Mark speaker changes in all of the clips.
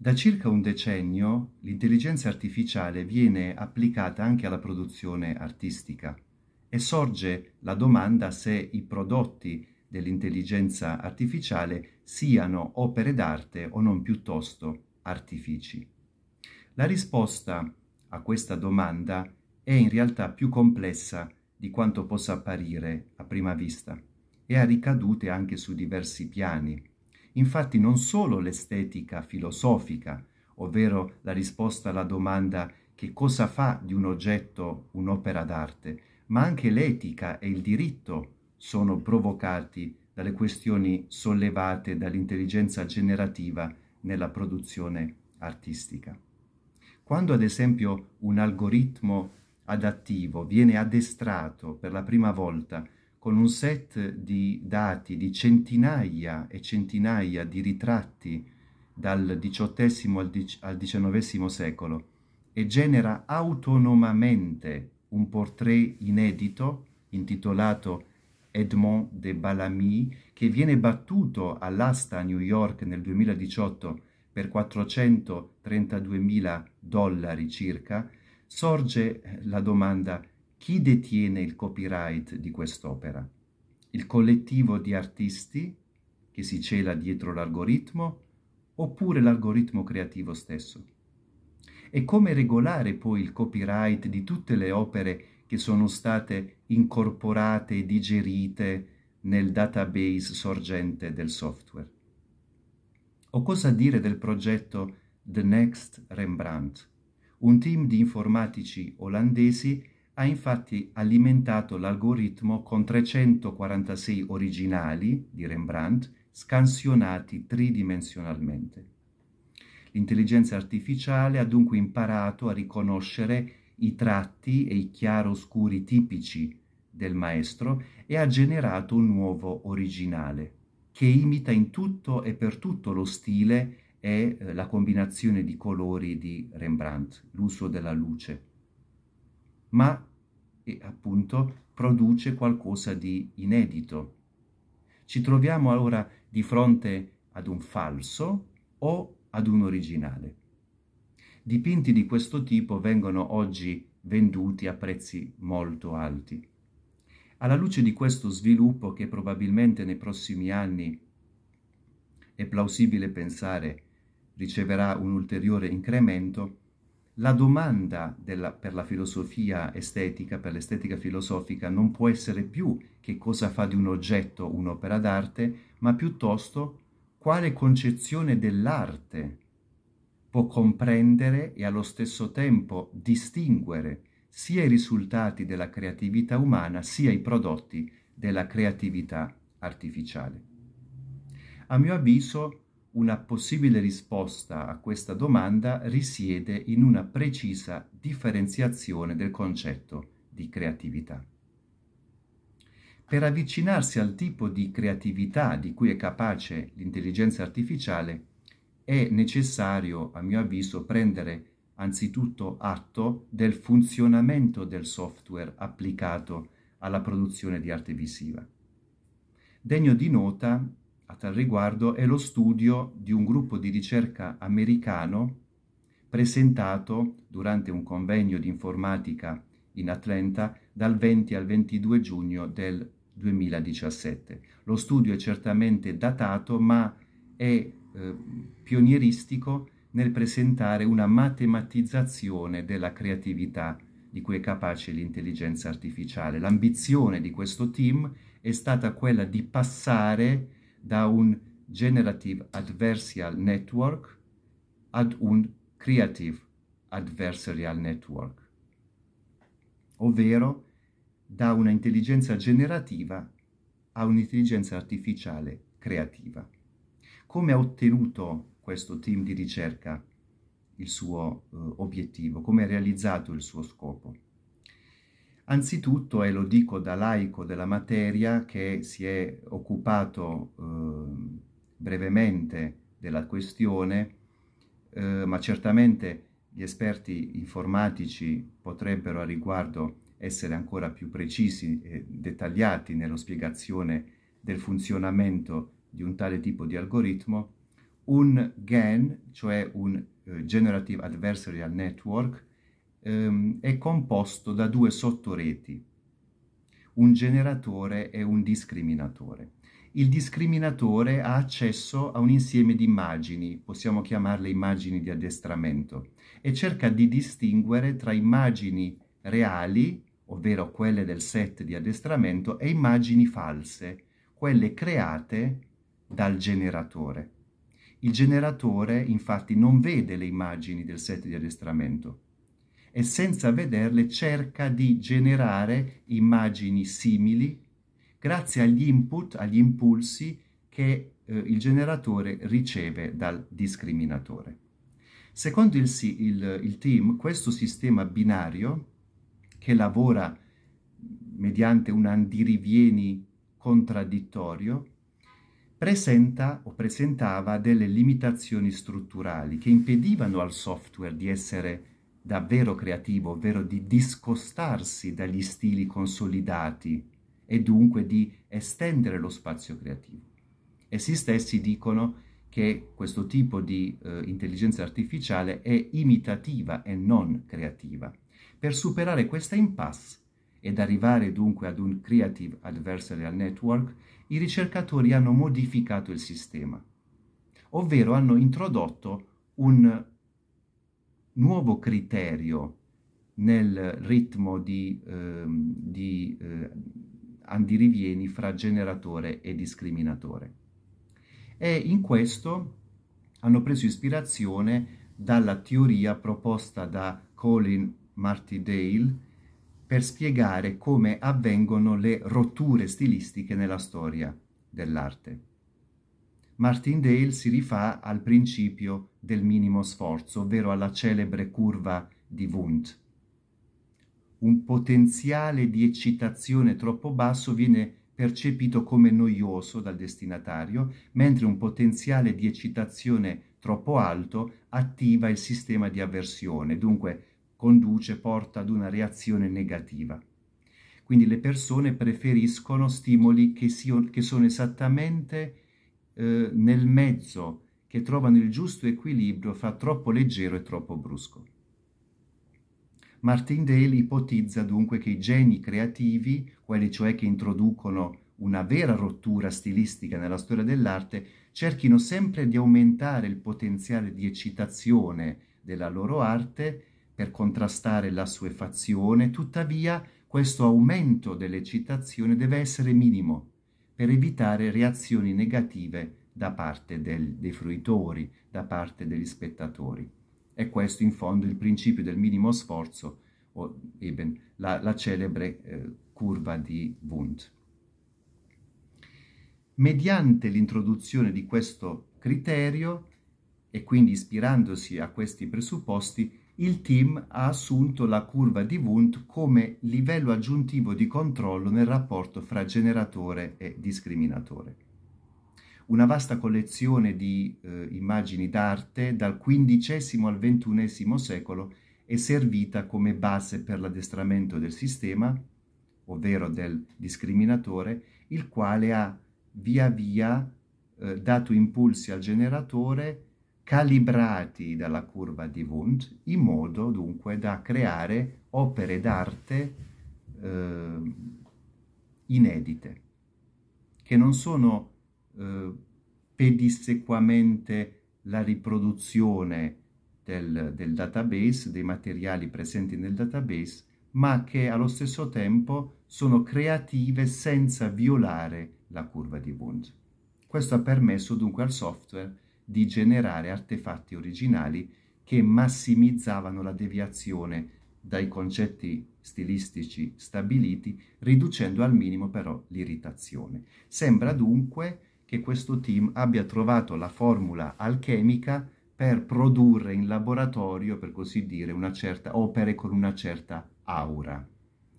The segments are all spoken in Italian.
Speaker 1: Da circa un decennio l'intelligenza artificiale viene applicata anche alla produzione artistica e sorge la domanda se i prodotti dell'intelligenza artificiale siano opere d'arte o non piuttosto artifici. La risposta a questa domanda è in realtà più complessa di quanto possa apparire a prima vista e ha ricadute anche su diversi piani Infatti non solo l'estetica filosofica, ovvero la risposta alla domanda che cosa fa di un oggetto un'opera d'arte, ma anche l'etica e il diritto sono provocati dalle questioni sollevate dall'intelligenza generativa nella produzione artistica. Quando ad esempio un algoritmo adattivo viene addestrato per la prima volta con un set di dati di centinaia e centinaia di ritratti dal XVIII al XIX secolo e genera autonomamente un portrait inedito intitolato Edmond de Balamy che viene battuto all'asta a New York nel 2018 per 432 mila dollari circa, sorge la domanda chi detiene il copyright di quest'opera? Il collettivo di artisti che si cela dietro l'algoritmo oppure l'algoritmo creativo stesso? E come regolare poi il copyright di tutte le opere che sono state incorporate e digerite nel database sorgente del software? O cosa dire del progetto The Next Rembrandt, un team di informatici olandesi ha infatti alimentato l'algoritmo con 346 originali di Rembrandt scansionati tridimensionalmente. L'intelligenza artificiale ha dunque imparato a riconoscere i tratti e i chiaroscuri tipici del maestro e ha generato un nuovo originale che imita in tutto e per tutto lo stile e eh, la combinazione di colori di Rembrandt, l'uso della luce ma e appunto produce qualcosa di inedito. Ci troviamo allora di fronte ad un falso o ad un originale. Dipinti di questo tipo vengono oggi venduti a prezzi molto alti. Alla luce di questo sviluppo che probabilmente nei prossimi anni è plausibile pensare riceverà un ulteriore incremento, la domanda della, per la filosofia estetica, per l'estetica filosofica, non può essere più che cosa fa di un oggetto un'opera d'arte, ma piuttosto quale concezione dell'arte può comprendere e allo stesso tempo distinguere sia i risultati della creatività umana sia i prodotti della creatività artificiale. A mio avviso, una possibile risposta a questa domanda risiede in una precisa differenziazione del concetto di creatività. Per avvicinarsi al tipo di creatività di cui è capace l'intelligenza artificiale, è necessario, a mio avviso, prendere anzitutto atto del funzionamento del software applicato alla produzione di arte visiva. Degno di nota a tal riguardo è lo studio di un gruppo di ricerca americano presentato durante un convegno di informatica in Atlanta dal 20 al 22 giugno del 2017. Lo studio è certamente datato ma è eh, pionieristico nel presentare una matematizzazione della creatività di cui è capace l'intelligenza artificiale. L'ambizione di questo team è stata quella di passare da un Generative Adversarial Network ad un Creative Adversarial Network, ovvero da una intelligenza generativa a un'intelligenza artificiale creativa. Come ha ottenuto questo team di ricerca il suo eh, obiettivo, come ha realizzato il suo scopo? Anzitutto, e lo dico da laico della materia che si è occupato eh, brevemente della questione, eh, ma certamente gli esperti informatici potrebbero a riguardo essere ancora più precisi e dettagliati nello spiegazione del funzionamento di un tale tipo di algoritmo, un GAN, cioè un eh, Generative Adversarial Network, ehm, è composto da due sottoreti, un generatore e un discriminatore. Il discriminatore ha accesso a un insieme di immagini, possiamo chiamarle immagini di addestramento, e cerca di distinguere tra immagini reali, ovvero quelle del set di addestramento, e immagini false, quelle create dal generatore. Il generatore infatti non vede le immagini del set di addestramento, e senza vederle cerca di generare immagini simili grazie agli input, agli impulsi che eh, il generatore riceve dal discriminatore. Secondo il, il, il team, questo sistema binario che lavora mediante un andirivieni contraddittorio presenta o presentava delle limitazioni strutturali che impedivano al software di essere davvero creativo, ovvero di discostarsi dagli stili consolidati e dunque di estendere lo spazio creativo. Essi stessi dicono che questo tipo di eh, intelligenza artificiale è imitativa e non creativa. Per superare questa impasse ed arrivare dunque ad un Creative Adversarial Network, i ricercatori hanno modificato il sistema, ovvero hanno introdotto un nuovo criterio nel ritmo di, eh, di eh, andirivieni fra generatore e discriminatore. E in questo hanno preso ispirazione dalla teoria proposta da Colin Martindale per spiegare come avvengono le rotture stilistiche nella storia dell'arte. Martindale si rifà al principio del minimo sforzo, ovvero alla celebre curva di Wundt. Un potenziale di eccitazione troppo basso viene percepito come noioso dal destinatario, mentre un potenziale di eccitazione troppo alto attiva il sistema di avversione, dunque conduce, porta ad una reazione negativa. Quindi le persone preferiscono stimoli che, siano, che sono esattamente eh, nel mezzo che trovano il giusto equilibrio fra troppo leggero e troppo brusco. Martin Dale ipotizza dunque che i geni creativi, quelli cioè che introducono una vera rottura stilistica nella storia dell'arte, cerchino sempre di aumentare il potenziale di eccitazione della loro arte per contrastare la sua suefazione, tuttavia questo aumento dell'eccitazione deve essere minimo, per evitare reazioni negative da parte del, dei fruitori, da parte degli spettatori. E questo in fondo il principio del minimo sforzo, o eben la, la celebre eh, curva di Wundt. Mediante l'introduzione di questo criterio e quindi ispirandosi a questi presupposti, il team ha assunto la curva di Wundt come livello aggiuntivo di controllo nel rapporto fra generatore e discriminatore. Una vasta collezione di eh, immagini d'arte dal XV al XXI secolo è servita come base per l'addestramento del sistema, ovvero del discriminatore, il quale ha via via eh, dato impulsi al generatore calibrati dalla curva di Wundt in modo dunque da creare opere d'arte eh, inedite, che non sono eh, pedissequamente la riproduzione del, del database, dei materiali presenti nel database, ma che allo stesso tempo sono creative senza violare la curva di Wundt. Questo ha permesso dunque al software di generare artefatti originali che massimizzavano la deviazione dai concetti stilistici stabiliti, riducendo al minimo però l'irritazione. Sembra dunque che questo team abbia trovato la formula alchemica per produrre in laboratorio, per così dire, una certa opere con una certa aura.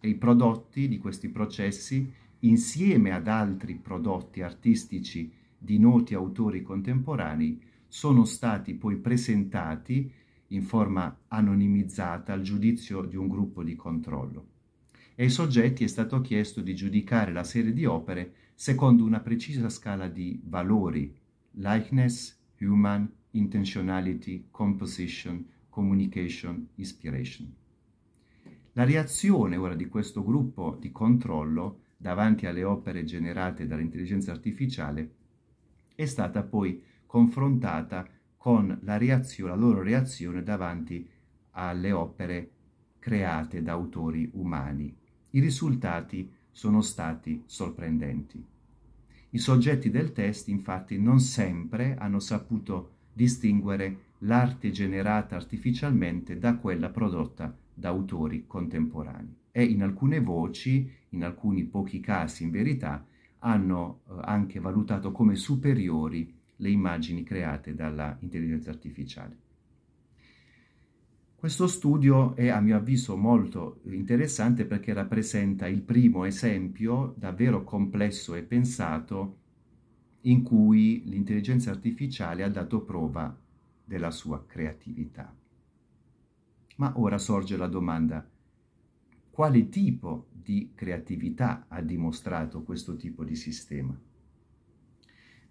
Speaker 1: E i prodotti di questi processi, insieme ad altri prodotti artistici di noti autori contemporanei sono stati poi presentati in forma anonimizzata al giudizio di un gruppo di controllo. E ai soggetti è stato chiesto di giudicare la serie di opere secondo una precisa scala di valori, likeness, human, intentionality, composition, communication, inspiration. La reazione ora di questo gruppo di controllo davanti alle opere generate dall'intelligenza artificiale è stata poi confrontata con la, reazione, la loro reazione davanti alle opere create da autori umani. I risultati sono stati sorprendenti. I soggetti del test infatti non sempre hanno saputo distinguere l'arte generata artificialmente da quella prodotta da autori contemporanei. E in alcune voci, in alcuni pochi casi in verità, hanno eh, anche valutato come superiori le immagini create dall'intelligenza artificiale. Questo studio è a mio avviso molto interessante perché rappresenta il primo esempio davvero complesso e pensato in cui l'intelligenza artificiale ha dato prova della sua creatività. Ma ora sorge la domanda, quale tipo di creatività ha dimostrato questo tipo di sistema?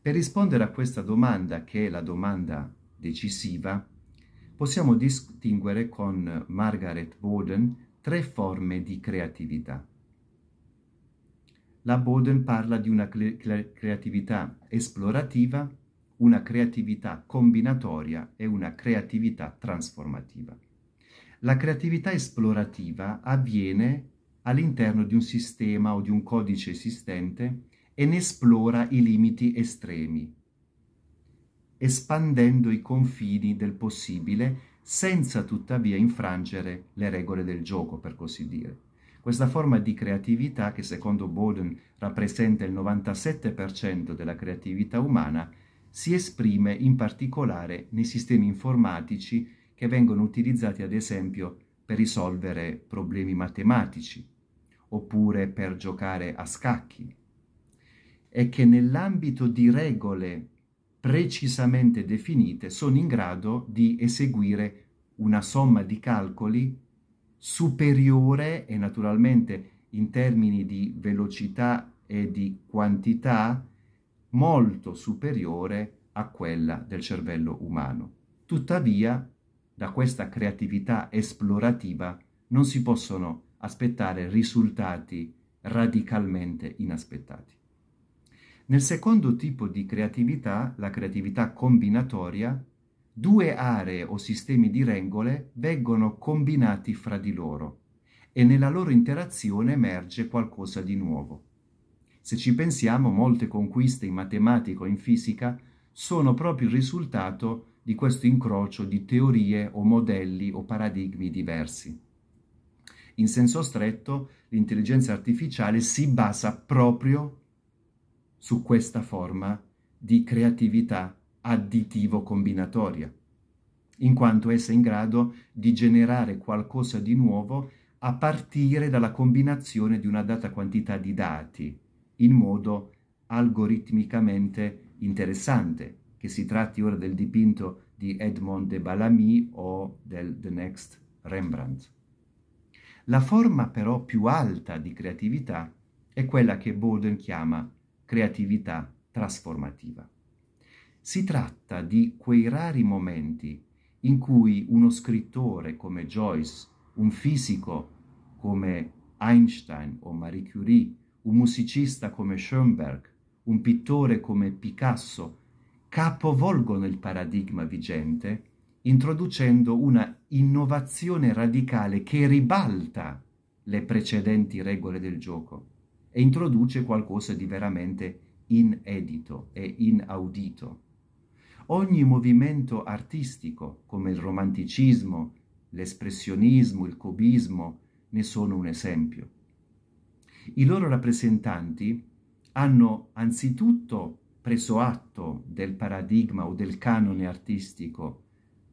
Speaker 1: Per rispondere a questa domanda, che è la domanda decisiva, possiamo distinguere con Margaret Bowden tre forme di creatività. La Bowden parla di una cre creatività esplorativa, una creatività combinatoria e una creatività trasformativa. La creatività esplorativa avviene all'interno di un sistema o di un codice esistente e ne esplora i limiti estremi, espandendo i confini del possibile senza tuttavia infrangere le regole del gioco, per così dire. Questa forma di creatività, che secondo Bowden rappresenta il 97% della creatività umana, si esprime in particolare nei sistemi informatici che vengono utilizzati ad esempio per risolvere problemi matematici oppure per giocare a scacchi e che nell'ambito di regole precisamente definite sono in grado di eseguire una somma di calcoli superiore e naturalmente in termini di velocità e di quantità molto superiore a quella del cervello umano. Tuttavia, da questa creatività esplorativa non si possono aspettare risultati radicalmente inaspettati. Nel secondo tipo di creatività, la creatività combinatoria, due aree o sistemi di regole vengono combinati fra di loro e nella loro interazione emerge qualcosa di nuovo. Se ci pensiamo, molte conquiste in matematica o in fisica sono proprio il risultato di di questo incrocio di teorie o modelli o paradigmi diversi. In senso stretto, l'intelligenza artificiale si basa proprio su questa forma di creatività additivo-combinatoria, in quanto essa è in grado di generare qualcosa di nuovo a partire dalla combinazione di una data quantità di dati in modo algoritmicamente interessante, che si tratti ora del dipinto di Edmond de Balamy o del The Next Rembrandt. La forma però più alta di creatività è quella che Bowden chiama creatività trasformativa. Si tratta di quei rari momenti in cui uno scrittore come Joyce, un fisico come Einstein o Marie Curie, un musicista come Schoenberg, un pittore come Picasso capovolgono il paradigma vigente introducendo una innovazione radicale che ribalta le precedenti regole del gioco e introduce qualcosa di veramente inedito e inaudito. Ogni movimento artistico, come il romanticismo, l'espressionismo, il cubismo, ne sono un esempio. I loro rappresentanti hanno anzitutto preso atto del paradigma o del canone artistico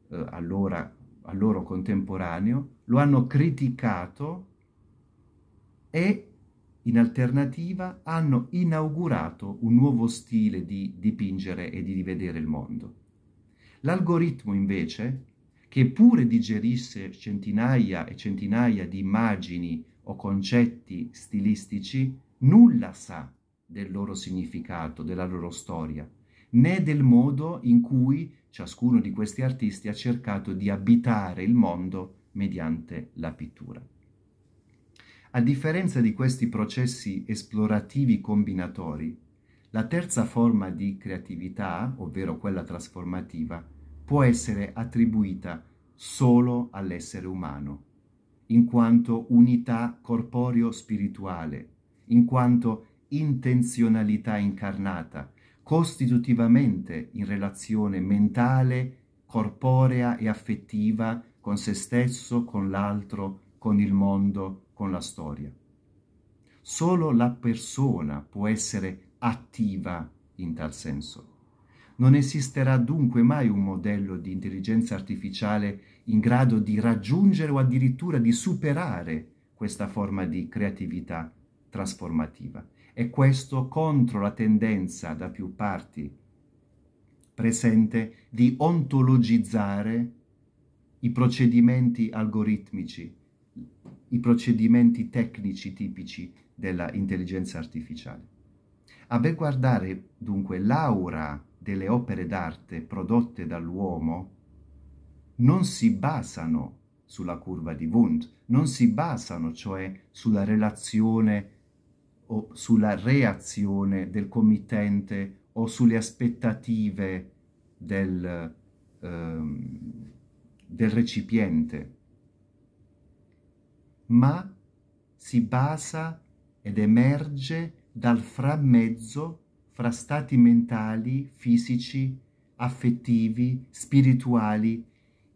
Speaker 1: eh, allora, a loro contemporaneo, lo hanno criticato e in alternativa hanno inaugurato un nuovo stile di dipingere e di rivedere il mondo. L'algoritmo invece, che pure digerisse centinaia e centinaia di immagini o concetti stilistici, nulla sa del loro significato, della loro storia, né del modo in cui ciascuno di questi artisti ha cercato di abitare il mondo mediante la pittura. A differenza di questi processi esplorativi combinatori, la terza forma di creatività, ovvero quella trasformativa, può essere attribuita solo all'essere umano, in quanto unità corporeo-spirituale, in quanto intenzionalità incarnata, costitutivamente in relazione mentale, corporea e affettiva con se stesso, con l'altro, con il mondo, con la storia. Solo la persona può essere attiva in tal senso. Non esisterà dunque mai un modello di intelligenza artificiale in grado di raggiungere o addirittura di superare questa forma di creatività trasformativa e questo contro la tendenza da più parti presente di ontologizzare i procedimenti algoritmici, i procedimenti tecnici tipici della intelligenza artificiale. A ben guardare dunque l'aura delle opere d'arte prodotte dall'uomo non si basano sulla curva di Wundt, non si basano cioè sulla relazione o sulla reazione del committente o sulle aspettative del, ehm, del recipiente, ma si basa ed emerge dal frammezzo fra stati mentali, fisici, affettivi, spirituali,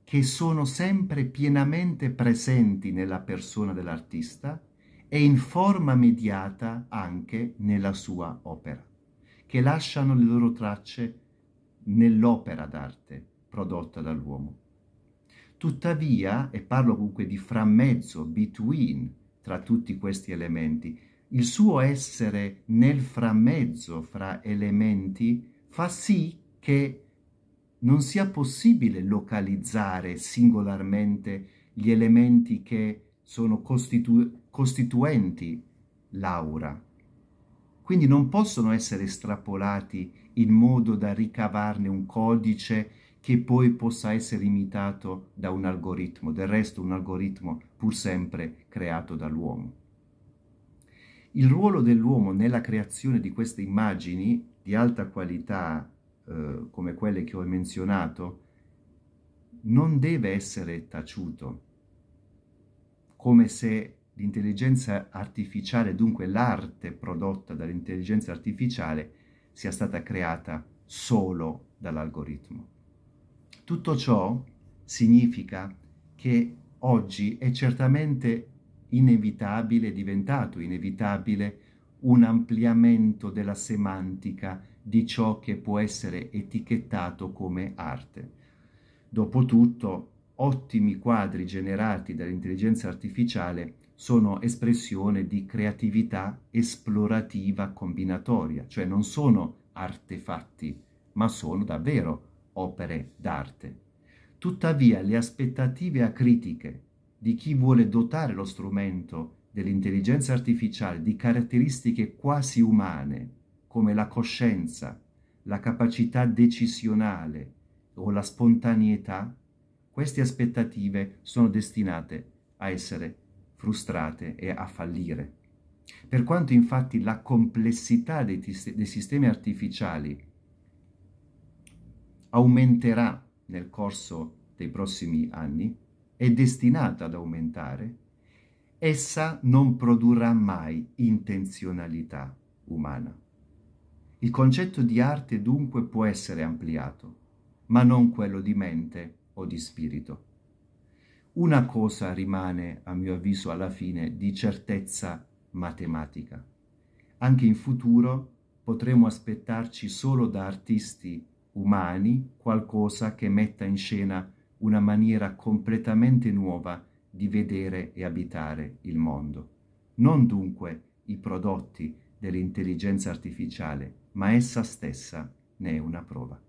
Speaker 1: che sono sempre pienamente presenti nella persona dell'artista e in forma mediata anche nella sua opera, che lasciano le loro tracce nell'opera d'arte prodotta dall'uomo. Tuttavia, e parlo comunque di frammezzo, between, tra tutti questi elementi, il suo essere nel frammezzo fra elementi fa sì che non sia possibile localizzare singolarmente gli elementi che sono costitu- costituenti l'aura, quindi non possono essere estrapolati in modo da ricavarne un codice che poi possa essere imitato da un algoritmo, del resto un algoritmo pur sempre creato dall'uomo. Il ruolo dell'uomo nella creazione di queste immagini di alta qualità eh, come quelle che ho menzionato non deve essere taciuto, come se l'intelligenza artificiale, dunque l'arte prodotta dall'intelligenza artificiale, sia stata creata solo dall'algoritmo. Tutto ciò significa che oggi è certamente inevitabile, è diventato inevitabile un ampliamento della semantica di ciò che può essere etichettato come arte. Dopotutto ottimi quadri generati dall'intelligenza artificiale sono espressione di creatività esplorativa combinatoria, cioè non sono artefatti, ma sono davvero opere d'arte. Tuttavia le aspettative acritiche di chi vuole dotare lo strumento dell'intelligenza artificiale di caratteristiche quasi umane, come la coscienza, la capacità decisionale o la spontaneità, queste aspettative sono destinate a essere frustrate e a fallire. Per quanto infatti la complessità dei, tis- dei sistemi artificiali aumenterà nel corso dei prossimi anni, è destinata ad aumentare, essa non produrrà mai intenzionalità umana. Il concetto di arte dunque può essere ampliato, ma non quello di mente o di spirito. Una cosa rimane, a mio avviso, alla fine di certezza matematica. Anche in futuro potremo aspettarci solo da artisti umani qualcosa che metta in scena una maniera completamente nuova di vedere e abitare il mondo. Non dunque i prodotti dell'intelligenza artificiale, ma essa stessa ne è una prova.